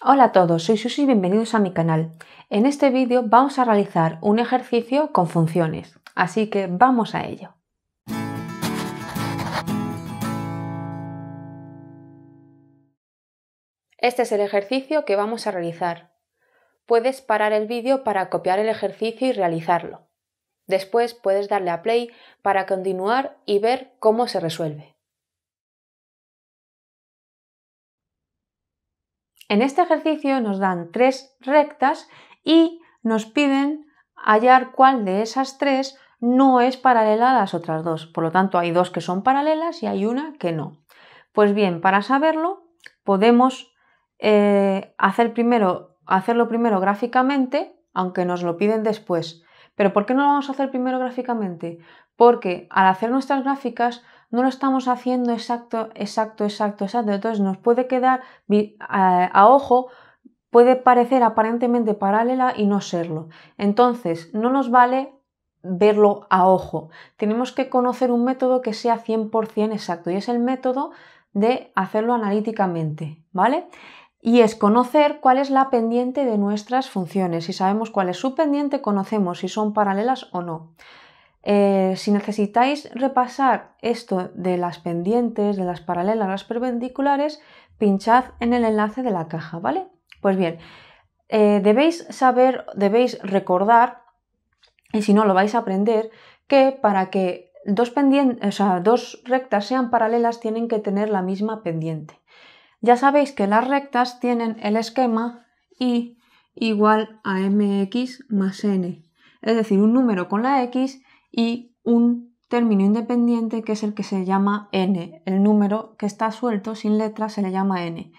Hola a todos, soy Susi y bienvenidos a mi canal. En este vídeo vamos a realizar un ejercicio con funciones, así que vamos a ello. Este es el ejercicio que vamos a realizar. Puedes parar el vídeo para copiar el ejercicio y realizarlo. Después puedes darle a play para continuar y ver cómo se resuelve. En este ejercicio nos dan tres rectas y nos piden hallar cuál de esas tres no es paralela a las otras dos. Por lo tanto, hay dos que son paralelas y hay una que no. Pues bien, para saberlo, podemos eh, hacer primero, hacerlo primero gráficamente, aunque nos lo piden después. Pero ¿por qué no lo vamos a hacer primero gráficamente? Porque al hacer nuestras gráficas no lo estamos haciendo exacto, exacto, exacto, exacto. Entonces nos puede quedar a ojo, puede parecer aparentemente paralela y no serlo. Entonces, no nos vale verlo a ojo. Tenemos que conocer un método que sea 100% exacto y es el método de hacerlo analíticamente, ¿vale? Y es conocer cuál es la pendiente de nuestras funciones. Si sabemos cuál es su pendiente, conocemos si son paralelas o no. Eh, si necesitáis repasar esto de las pendientes, de las paralelas, las perpendiculares, pinchad en el enlace de la caja, ¿vale? Pues bien, eh, debéis saber, debéis recordar, y si no lo vais a aprender, que para que dos, dos rectas sean paralelas tienen que tener la misma pendiente. Ya sabéis que las rectas tienen el esquema y igual a mx más n, es decir, un número con la x y un término independiente que es el que se llama n. El número que está suelto sin letras se le llama n.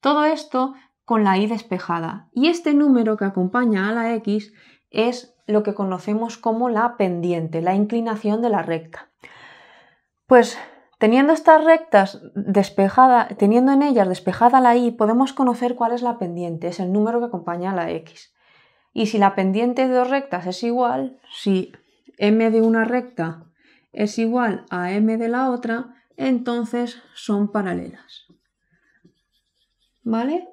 Todo esto con la i despejada. Y este número que acompaña a la x es lo que conocemos como la pendiente, la inclinación de la recta. Pues teniendo estas rectas despejada, teniendo en ellas despejada la i, podemos conocer cuál es la pendiente, es el número que acompaña a la x. Y si la pendiente de dos rectas es igual, si m de una recta es igual a m de la otra, entonces son paralelas. ¿Vale?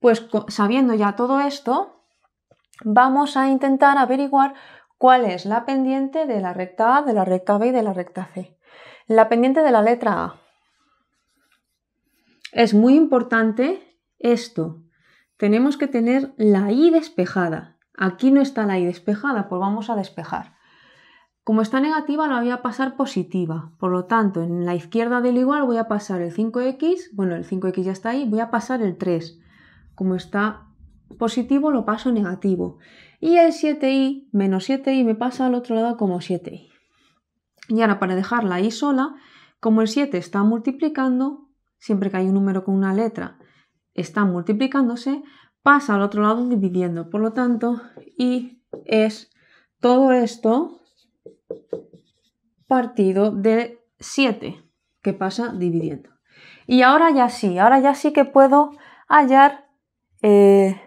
Pues sabiendo ya todo esto, vamos a intentar averiguar cuál es la pendiente de la recta A, de la recta B y de la recta C. La pendiente de la letra A. Es muy importante esto. Tenemos que tener la I despejada. Aquí no está la I despejada, pues vamos a despejar. Como está negativa, la voy a pasar positiva. Por lo tanto, en la izquierda del igual voy a pasar el 5x, bueno, el 5x ya está ahí, voy a pasar el 3. Como está positivo, lo paso negativo. Y el 7i menos 7i me pasa al otro lado como 7i. Y ahora, para dejarla ahí sola, como el 7 está multiplicando, siempre que hay un número con una letra, está multiplicándose, pasa al otro lado dividiendo. Por lo tanto, y es todo esto partido de 7, que pasa dividiendo. Y ahora ya sí, ahora ya sí que puedo hallar eh,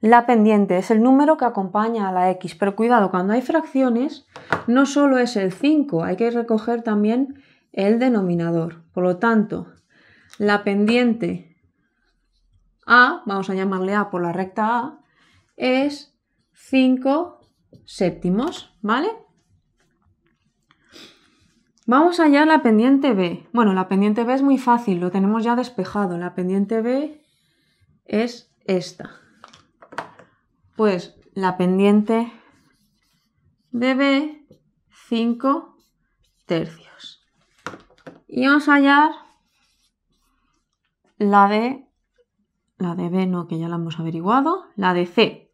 la pendiente, es el número que acompaña a la x. Pero cuidado, cuando hay fracciones, no solo es el 5, hay que recoger también el denominador. Por lo tanto, la pendiente a, vamos a llamarle a por la recta a, es 5 séptimos, ¿vale? Vamos a hallar la pendiente B. Bueno, la pendiente B es muy fácil, lo tenemos ya despejado. La pendiente B es esta. Pues la pendiente de B, 5 tercios. Y vamos a hallar la de, la de B no, que ya la hemos averiguado, la de C.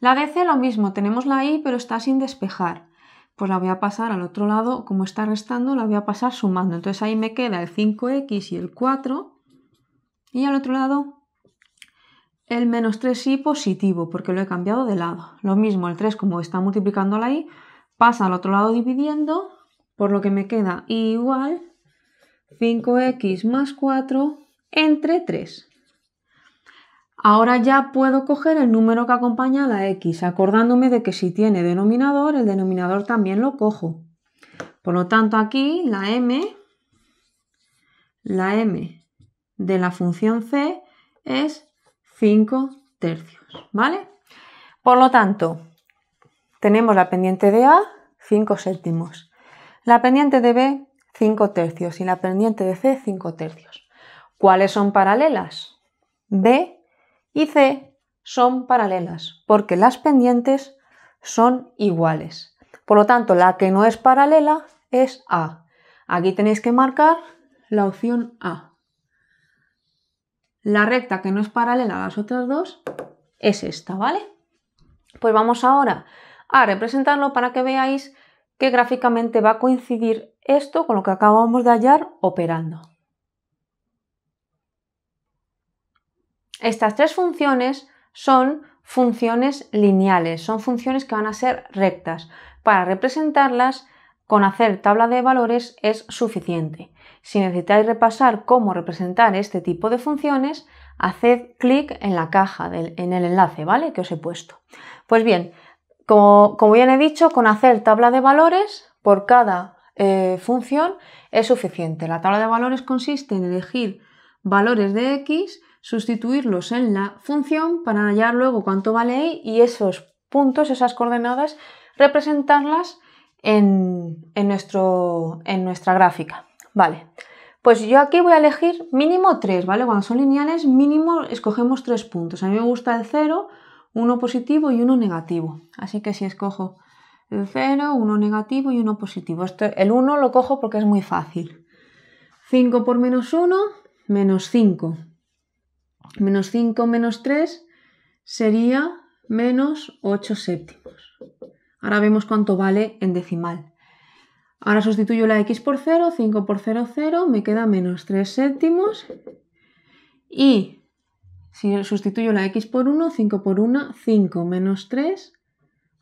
La de C lo mismo, tenemos la I pero está sin despejar pues la voy a pasar al otro lado, como está restando, la voy a pasar sumando. Entonces ahí me queda el 5x y el 4, y al otro lado el menos 3y positivo, porque lo he cambiado de lado. Lo mismo, el 3 como está multiplicando la y, pasa al otro lado dividiendo, por lo que me queda igual 5x más 4 entre 3. Ahora ya puedo coger el número que acompaña a la x, acordándome de que si tiene denominador, el denominador también lo cojo. Por lo tanto, aquí la m, la m de la función c es 5 tercios, ¿vale? Por lo tanto, tenemos la pendiente de A, 5 séptimos, la pendiente de B, 5 tercios y la pendiente de C, 5 tercios. ¿Cuáles son paralelas? B y C son paralelas, porque las pendientes son iguales. Por lo tanto, la que no es paralela es A. Aquí tenéis que marcar la opción A. La recta que no es paralela a las otras dos es esta, ¿vale? Pues vamos ahora a representarlo para que veáis que gráficamente va a coincidir esto con lo que acabamos de hallar operando. Estas tres funciones son funciones lineales, son funciones que van a ser rectas. Para representarlas, con hacer tabla de valores es suficiente. Si necesitáis repasar cómo representar este tipo de funciones, haced clic en la caja, en el enlace, ¿vale? Que os he puesto. Pues bien, como, bien he dicho, con hacer tabla de valores por cada eh, función es suficiente. La tabla de valores consiste en elegir valores de x sustituirlos en la función para hallar luego cuánto vale y esos puntos, esas coordenadas, representarlas en, nuestro, en nuestra gráfica. Vale, pues yo aquí voy a elegir mínimo 3, ¿vale? Cuando son lineales, mínimo escogemos 3 puntos. A mí me gusta el 0, 1 positivo y 1 negativo. Así que si escojo el 0, 1 negativo y 1 positivo. el 1 lo cojo porque es muy fácil. 5 por menos 1, menos 5. Menos 5 menos 3 sería menos 8 séptimos. Ahora vemos cuánto vale en decimal. Ahora sustituyo la x por 0, 5 por 0, 0, me queda menos 3 séptimos. Y si sustituyo la x por 1, 5 por 1, 5 menos 3,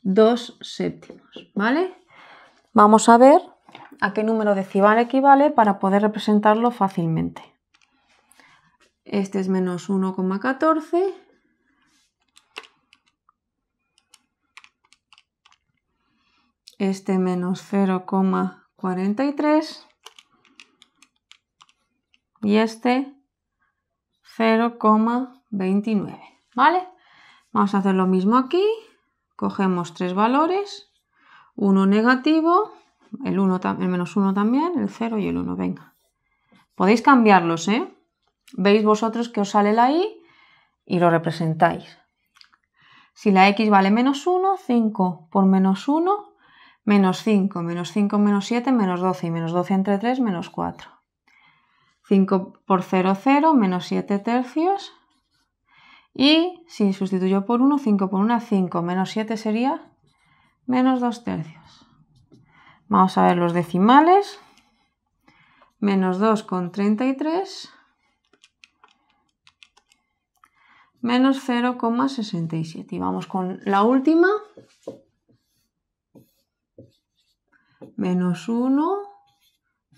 2 séptimos. ¿Vale? Vamos a ver a qué número decimal equivale para poder representarlo fácilmente. Este es menos 1,14. Este menos 0,43. Y este 0,29. ¿Vale? Vamos a hacer lo mismo aquí. Cogemos tres valores. Uno negativo, el, uno, el menos 1 también, el 0 y el 1. Venga. Podéis cambiarlos, ¿eh? Veis vosotros que os sale la y y lo representáis. Si la x vale menos 1, 5 por menos 1, menos 5, menos 5 menos 7, menos 12 y menos 12 entre 3, menos 4. 5 por 0, 0, menos 7 tercios. Y si sustituyo por 1, 5 por 1, 5, menos 7 sería menos 2 tercios. Vamos a ver los decimales. Menos 2 con 33 menos 0,67. Y vamos con la última. Menos 1,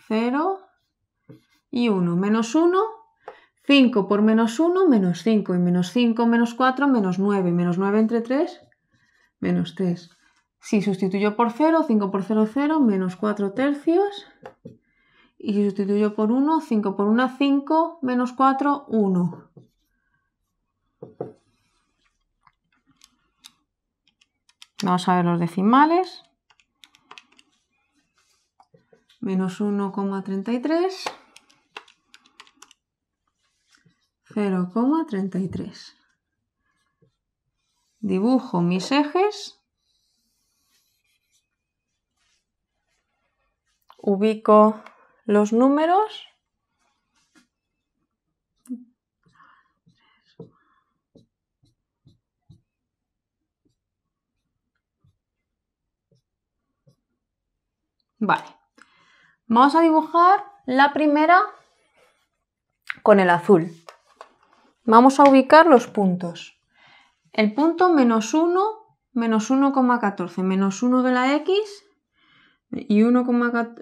0 y 1. Menos 1, 5 por menos 1, menos 5. Y menos 5, menos 4, menos 9. Menos 9 entre 3, menos 3. Si sustituyo por 0, 5 por 0, 0, menos 4 tercios. Y si sustituyo por 1, 5 por 1, 5, menos 4, 1. Vamos a ver los decimales. Menos 1,33. 0,33. Dibujo mis ejes. Ubico los números Vale. Vamos a dibujar la primera con el azul. Vamos a ubicar los puntos. El punto menos 1, menos 1,14, menos 1 de la X y 1,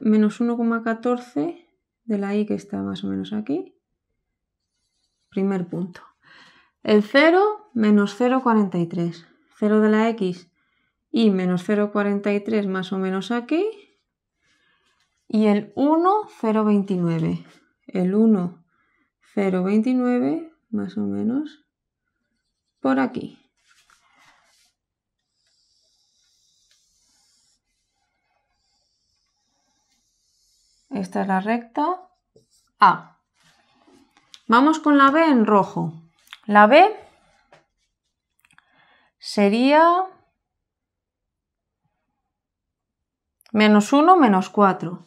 menos 1,14 de la Y que está más o menos aquí. Primer punto. El 0, menos 0,43. 0 de la X y menos 0,43 más o menos aquí y el 1029. El 1029, más o menos, por aquí. Esta es la recta A. Vamos con la B en rojo. La B sería menos 1, menos 4.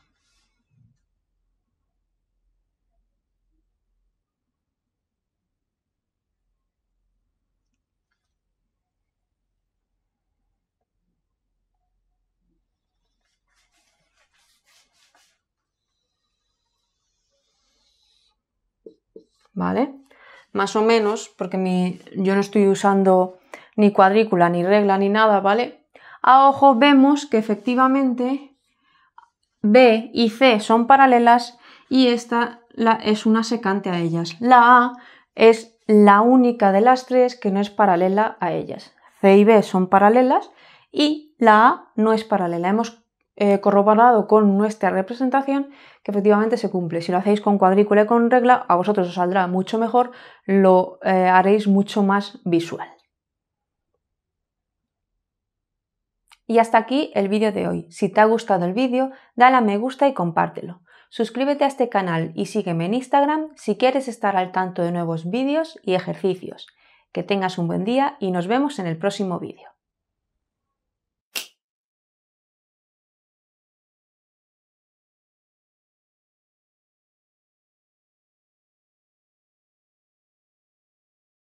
¿vale? Más o menos, porque yo no estoy usando ni cuadrícula, ni regla, ni nada, ¿vale? A ojo vemos que efectivamente B y C son paralelas y esta es una secante a ellas. La A es la única de las tres que no es paralela a ellas. C y B son paralelas y la A no es paralela. Hemos eh, corroborado con nuestra representación que efectivamente se cumple. Si lo hacéis con cuadrícula y con regla, a vosotros os saldrá mucho mejor, lo eh, haréis mucho más visual. Y hasta aquí el vídeo de hoy. Si te ha gustado el vídeo, dale a me gusta y compártelo. Suscríbete a este canal y sígueme en Instagram si quieres estar al tanto de nuevos vídeos y ejercicios. Que tengas un buen día y nos vemos en el próximo vídeo.